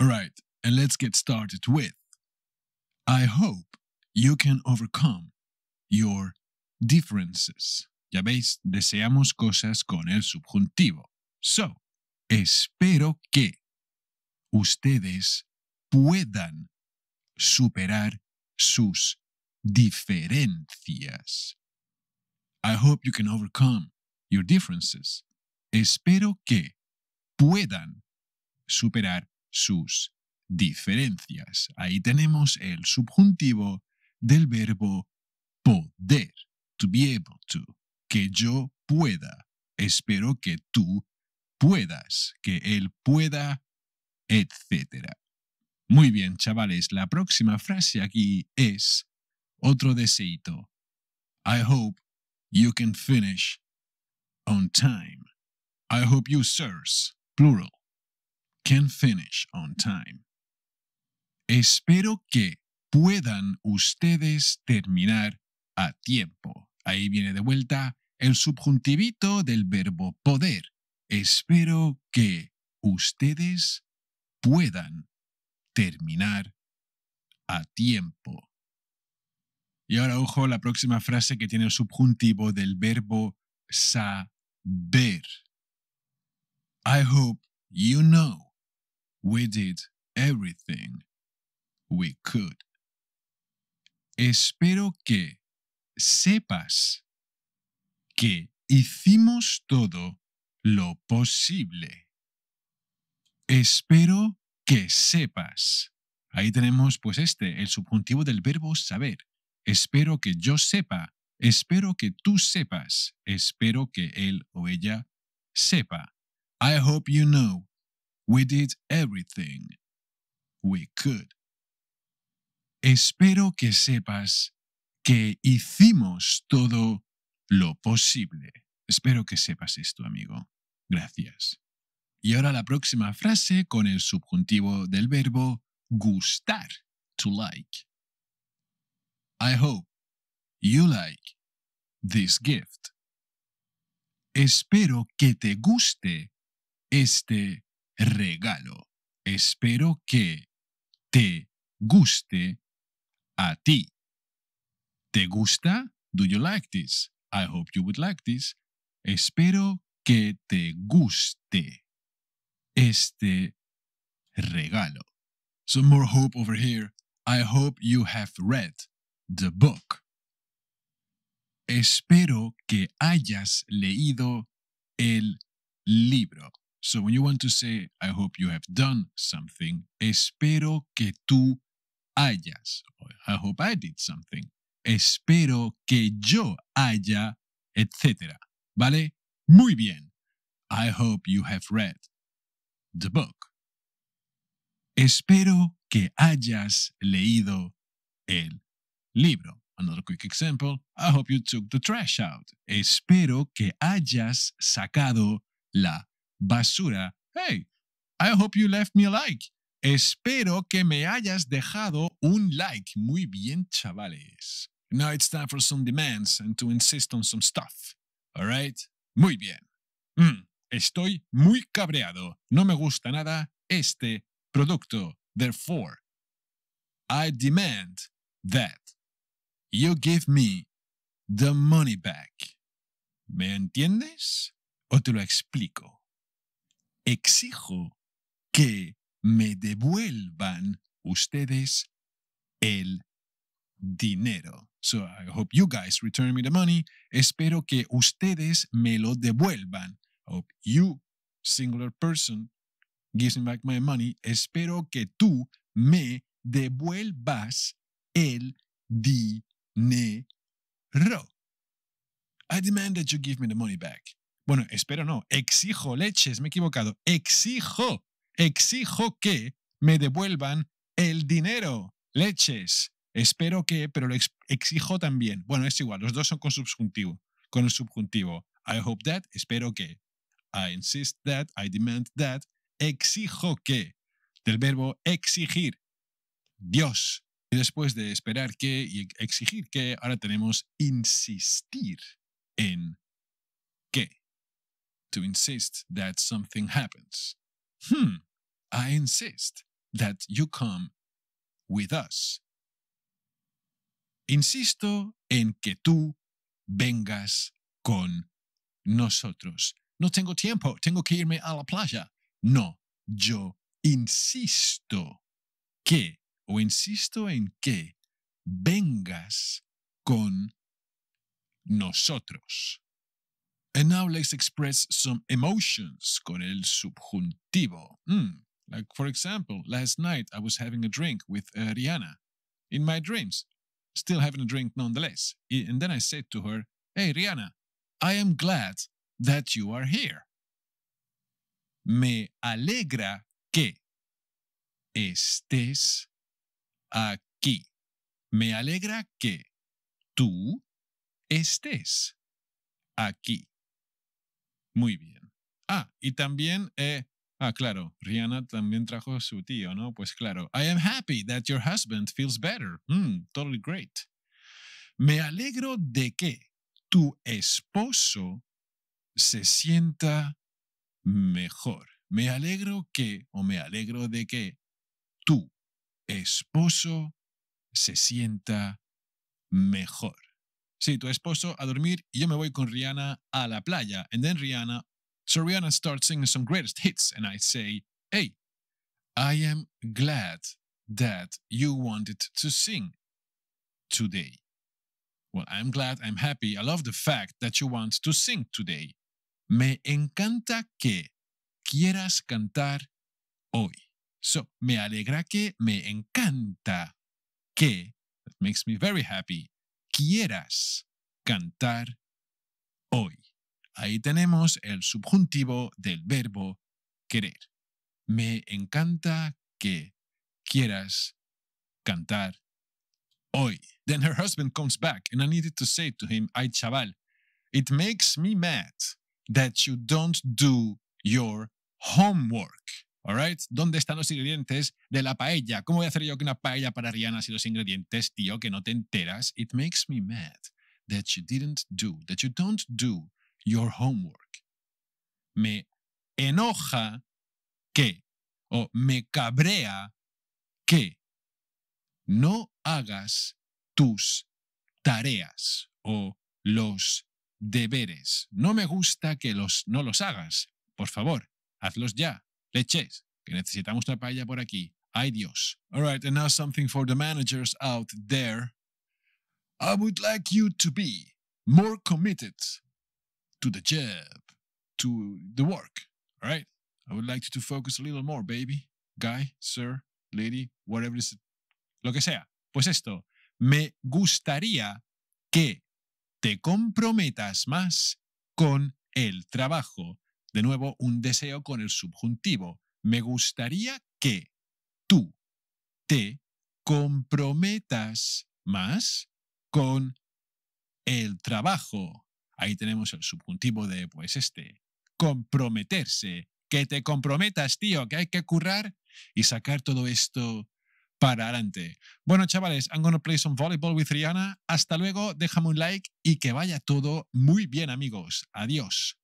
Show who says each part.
Speaker 1: All and let's get started with I hope you can overcome your differences. Ya veis, deseamos cosas con el subjuntivo. So, espero que ustedes puedan superar sus diferencias. I hope you can overcome your differences. Espero que puedan superar sus diferencias. Ahí tenemos el subjuntivo del verbo poder, to be able to, que yo pueda. Espero que tú puedas, que él pueda, etc. Muy bien, chavales, la próxima frase aquí es otro deseito. I hope you can finish on time. I hope you, sirs, plural, can finish on time. Espero que puedan ustedes terminar a tiempo. Ahí viene de vuelta el subjuntivito del verbo poder. Espero que ustedes puedan terminar a tiempo. Y ahora ojo la próxima frase que tiene el subjuntivo del verbo saber. I hope you know We did everything we could. Espero que sepas que hicimos todo lo posible. Espero que sepas. Ahí tenemos pues este, el subjuntivo del verbo saber. Espero que yo sepa. Espero que tú sepas. Espero que él o ella sepa. I hope you know. We did everything we could. Espero que sepas que hicimos todo lo posible. Espero que sepas esto, amigo. Gracias. Y ahora la próxima frase con el subjuntivo del verbo gustar, to like. I hope you like this gift. Espero que te guste este regalo. Espero que te guste a ti. ¿Te gusta? Do you like this? I hope you would like this. Espero que te guste este regalo. Some more hope over here. I hope you have read the book. Espero que hayas leído el libro. So when you want to say, I hope you have done something, espero que tú hayas. I hope I did something. Espero que yo haya, etc. ¿Vale? Muy bien. I hope you have read the book. Espero que hayas leído el libro. Another quick example. I hope you took the trash out. Espero que hayas sacado la basura. Hey, I hope you left me a like. Espero que me hayas dejado un like. Muy bien, chavales. Now it's time for some demands and to insist on some stuff. All right? Muy bien. Mm, estoy muy cabreado. No me gusta nada este producto. Therefore, I demand that you give me the money back. ¿Me entiendes? ¿O te lo explico? exijo que me devuelvan ustedes el dinero. So I hope you guys return me the money. Espero que ustedes me lo devuelvan. I hope you, singular person, gives me back my money. Espero que tú me devuelvas el dinero. I demand that you give me the money back. Bueno, espero no, exijo leches, me he equivocado. Exijo, exijo que me devuelvan el dinero, leches. Espero que, pero lo exijo también. Bueno, es igual, los dos son con subjuntivo, con el subjuntivo. I hope that, espero que. I insist that, I demand that, exijo que. Del verbo exigir. Dios. Y después de esperar que y exigir que, ahora tenemos insistir en to insist that something happens. Hmm, I insist that you come with us. Insisto en que tú vengas con nosotros. No tengo tiempo, tengo que irme a la playa. No, yo insisto que, o insisto en que, vengas con nosotros. And now let's express some emotions con el subjuntivo. Mm. Like, for example, last night I was having a drink with uh, Rihanna in my dreams, still having a drink nonetheless. And then I said to her, Hey, Rihanna, I am glad that you are here. Me alegra que estés aquí. Me alegra que tú estés aquí. Muy bien. Ah, y también, eh, ah, claro, Rihanna también trajo a su tío, ¿no? Pues claro, I am happy that your husband feels better. Mm, totally great. Me alegro de que tu esposo se sienta mejor. Me alegro que, o me alegro de que tu esposo se sienta mejor. Sí, tu esposo a dormir y yo me voy con Rihanna a la playa. And then Rihanna, so Rihanna starts singing some greatest hits and I say, hey, I am glad that you wanted to sing today. Well, I'm glad, I'm happy. I love the fact that you want to sing today. Me encanta que quieras cantar hoy. So, me alegra que, me encanta que, that makes me very happy, quieras cantar hoy. Ahí tenemos el subjuntivo del verbo querer. Me encanta que quieras cantar hoy. Then her husband comes back and I needed to say to him, ay chaval, it makes me mad that you don't do your homework. ¿Dónde están los ingredientes de la paella? ¿Cómo voy a hacer yo una paella para Rihanna si los ingredientes, tío, que no te enteras? It makes me mad that you didn't do, that you don't do your homework. Me enoja que, o me cabrea que no hagas tus tareas o los deberes. No me gusta que los no los hagas. Por favor, hazlos ya leches, que necesitamos una paella por aquí. Ay Dios. All right, and now something for the managers out there. I would like you to be more committed to the job, to the work. All right? I would like you to focus a little more, baby, guy, sir, lady, whatever is. Lo que sea. Pues esto, me gustaría que te comprometas más con el trabajo. De nuevo, un deseo con el subjuntivo. Me gustaría que tú te comprometas más con el trabajo. Ahí tenemos el subjuntivo de, pues, este, comprometerse, que te comprometas, tío, que hay que currar y sacar todo esto para adelante. Bueno, chavales, I'm going to play some volleyball with Rihanna. Hasta luego, déjame un like y que vaya todo muy bien, amigos. Adiós.